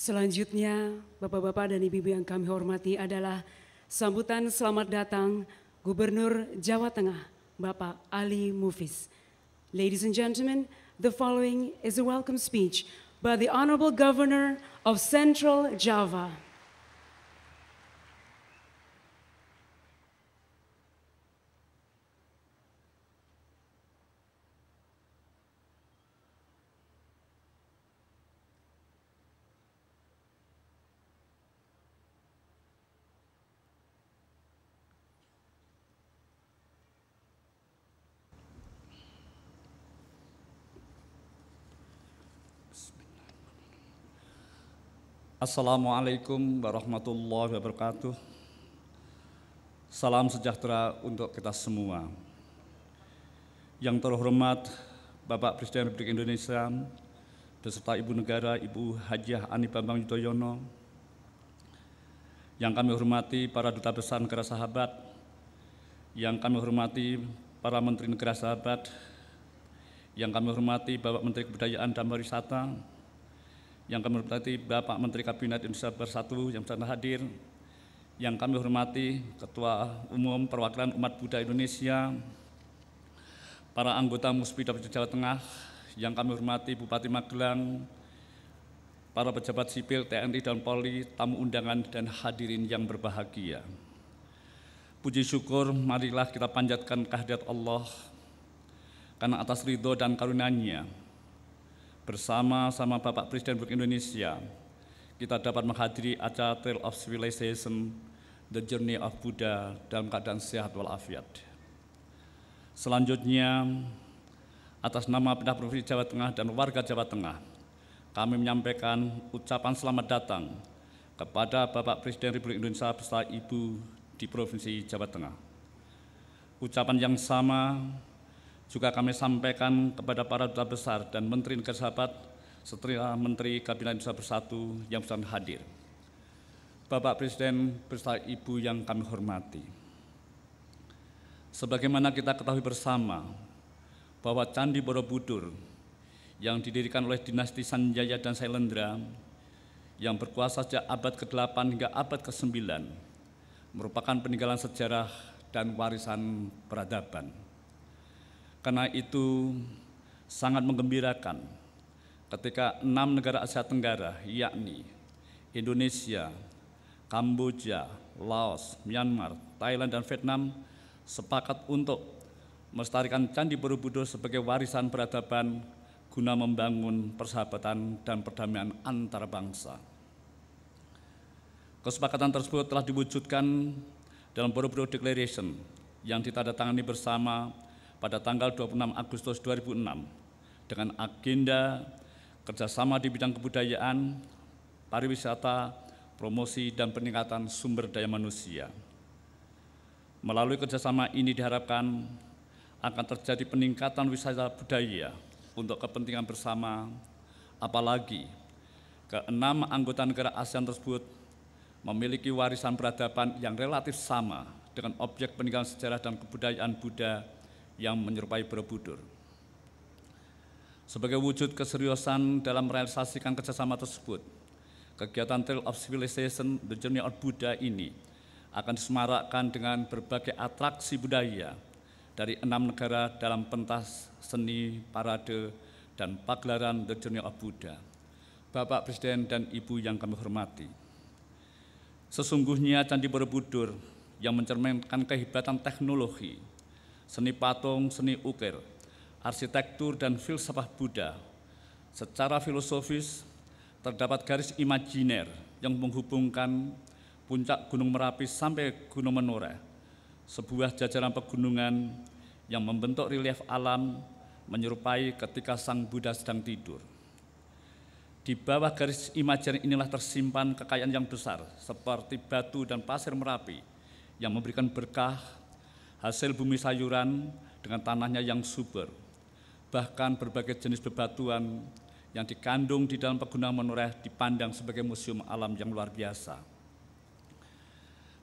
Selanjutnya, Bapak-Bapak dan Ibu-Ibu yang kami hormati adalah sambutan selamat datang Gubernur Jawa Tengah, Bapak Ali Mufis. Ladies and gentlemen, the following is a welcome speech by the Honorable Governor of Central Java. Assalamualaikum warahmatullahi wabarakatuh. Salam sejahtera untuk kita semua. Yang terhormat Bapak Presiden Republik Indonesia beserta Ibu Negara Ibu Hajah Ani Bambang Yudhoyono, yang kami hormati para duta besar negara sahabat, yang kami hormati para menteri negara sahabat, yang kami hormati Bapak Menteri Kebudayaan dan Pariwisata, yang kami hormati Bapak Menteri Kabinet Indonesia Bersatu yang sudah hadir, yang kami hormati Ketua Umum Perwakilan Umat Buddha Indonesia, para anggota Muspida Dapil Jawa Tengah, yang kami hormati Bupati Magelang, para pejabat sipil TNI dan Polri, tamu undangan dan hadirin yang berbahagia. Puji syukur, marilah kita panjatkan kehadirat Allah, karena atas ridho dan karunia-Nya, bersama-sama Bapak Presiden Republik Indonesia, kita dapat menghadiri acara Trail of Civilization, The Journey of Buddha dalam keadaan sehat walafiat. Selanjutnya, atas nama Pindah Provinsi Jawa Tengah dan warga Jawa Tengah, kami menyampaikan ucapan selamat datang kepada Bapak Presiden Republik Indonesia beserta Ibu di Provinsi Jawa Tengah. Ucapan yang sama juga kami sampaikan kepada para duta besar dan menteri negara sahabat setelah menteri kabinet Indonesia bersatu yang sedang hadir. Bapak Presiden beserta Ibu yang kami hormati. Sebagaimana kita ketahui bersama bahwa Candi Borobudur yang didirikan oleh dinasti Sanjaya dan Sailendra yang berkuasa sejak abad ke-8 hingga abad ke-9 merupakan peninggalan sejarah dan warisan peradaban. Karena itu sangat menggembirakan ketika enam negara Asia Tenggara, yakni Indonesia, Kamboja, Laos, Myanmar, Thailand, dan Vietnam sepakat untuk melestarikan Candi Borobudur sebagai warisan peradaban guna membangun persahabatan dan perdamaian antar bangsa. Kesepakatan tersebut telah diwujudkan dalam Borobudur Declaration yang ditandatangani bersama pada tanggal 26 Agustus 2006 dengan agenda kerjasama di bidang kebudayaan, pariwisata, promosi, dan peningkatan sumber daya manusia. Melalui kerjasama ini diharapkan akan terjadi peningkatan wisata budaya untuk kepentingan bersama, apalagi keenam anggota negara ASEAN tersebut memiliki warisan peradaban yang relatif sama dengan objek peninggalan sejarah dan kebudayaan Buddha yang menyerupai Borobudur. Sebagai wujud keseriusan dalam merealisasikan kerjasama tersebut, kegiatan Trail of Civilization The Journey of Buddha ini akan disemarakkan dengan berbagai atraksi budaya dari enam negara dalam pentas seni, parade, dan pagelaran The Journey of Buddha. Bapak Presiden dan Ibu yang kami hormati, sesungguhnya Candi Borobudur yang mencerminkan kehebatan teknologi, seni patung, seni ukir, arsitektur, dan filsafah Buddha. Secara filosofis, terdapat garis imajiner yang menghubungkan puncak Gunung Merapi sampai Gunung Menoreh, sebuah jajaran pegunungan yang membentuk relief alam menyerupai ketika sang Buddha sedang tidur. Di bawah garis imajiner inilah tersimpan kekayaan yang besar seperti batu dan pasir Merapi yang memberikan berkah hasil bumi sayuran dengan tanahnya yang subur, bahkan berbagai jenis bebatuan yang dikandung di dalam pegunungan Menoreh dipandang sebagai museum alam yang luar biasa.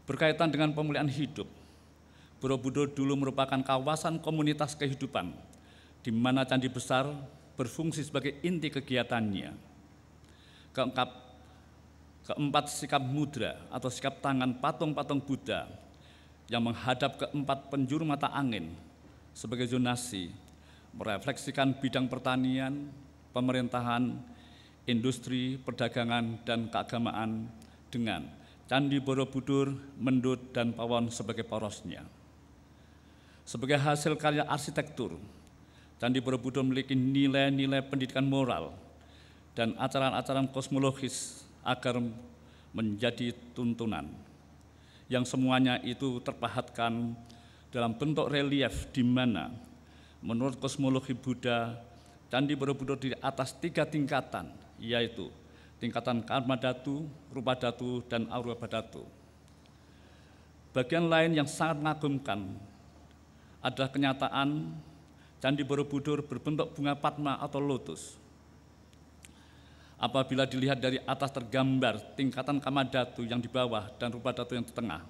Berkaitan dengan pemulihan hidup, Borobudur dulu merupakan kawasan komunitas kehidupan, di mana candi besar berfungsi sebagai inti kegiatannya. Keempat, keempat sikap mudra atau sikap tangan patung-patung Buddha yang menghadap ke empat penjuru mata angin sebagai zonasi, merefleksikan bidang pertanian, pemerintahan, industri, perdagangan, dan keagamaan dengan Candi Borobudur, Mendut, dan Pawon sebagai porosnya. Sebagai hasil karya arsitektur, Candi Borobudur memiliki nilai-nilai pendidikan moral dan acara-acara kosmologis agar menjadi tuntunan yang semuanya itu terpahatkan dalam bentuk relief di mana menurut kosmologi Buddha Candi Borobudur di atas tiga tingkatan yaitu tingkatan karma datu, rupa datu, dan aura badatu. Bagian lain yang sangat mengagumkan adalah kenyataan Candi Borobudur berbentuk bunga patma atau lotus. Apabila dilihat dari atas tergambar tingkatan kamadatu yang di bawah dan rupa datu yang di tengah,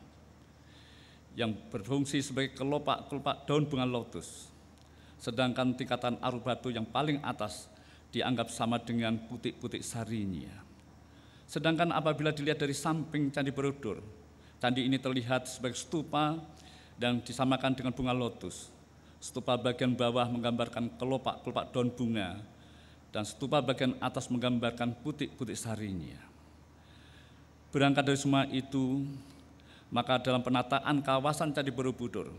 yang berfungsi sebagai kelopak-kelopak daun bunga lotus. Sedangkan tingkatan arubatu yang paling atas dianggap sama dengan putik-putik sarinya. Sedangkan apabila dilihat dari samping Candi Borobudur, candi ini terlihat sebagai stupa dan disamakan dengan bunga lotus. Stupa bagian bawah menggambarkan kelopak-kelopak daun bunga dan stupa bagian atas menggambarkan putik-putik sarinya. Berangkat dari semua itu, maka dalam penataan kawasan Candi Borobudur,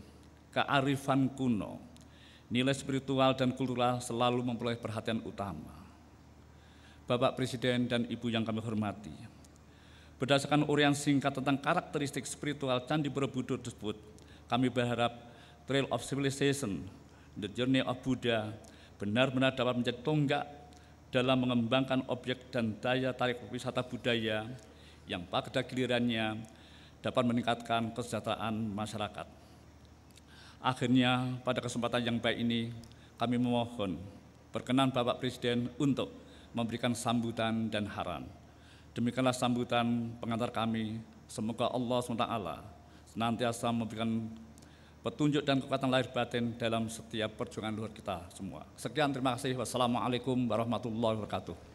kearifan kuno, nilai spiritual dan kultural selalu memperoleh perhatian utama. Bapak Presiden dan Ibu yang kami hormati, berdasarkan urian singkat tentang karakteristik spiritual Candi Borobudur tersebut, kami berharap Trail of Civilization, The Journey of Buddha, benar-benar dapat menjadi tonggak dalam mengembangkan objek dan daya tarik wisata budaya yang pada gilirannya dapat meningkatkan kesejahteraan masyarakat. Akhirnya, pada kesempatan yang baik ini, kami memohon berkenan Bapak Presiden untuk memberikan sambutan dan haran. Demikianlah sambutan pengantar kami. Semoga Allah SWT senantiasa memberikan petunjuk dan kekuatan lahir batin dalam setiap perjuangan luar kita semua. Sekian terima kasih. Wassalamualaikum warahmatullahi wabarakatuh.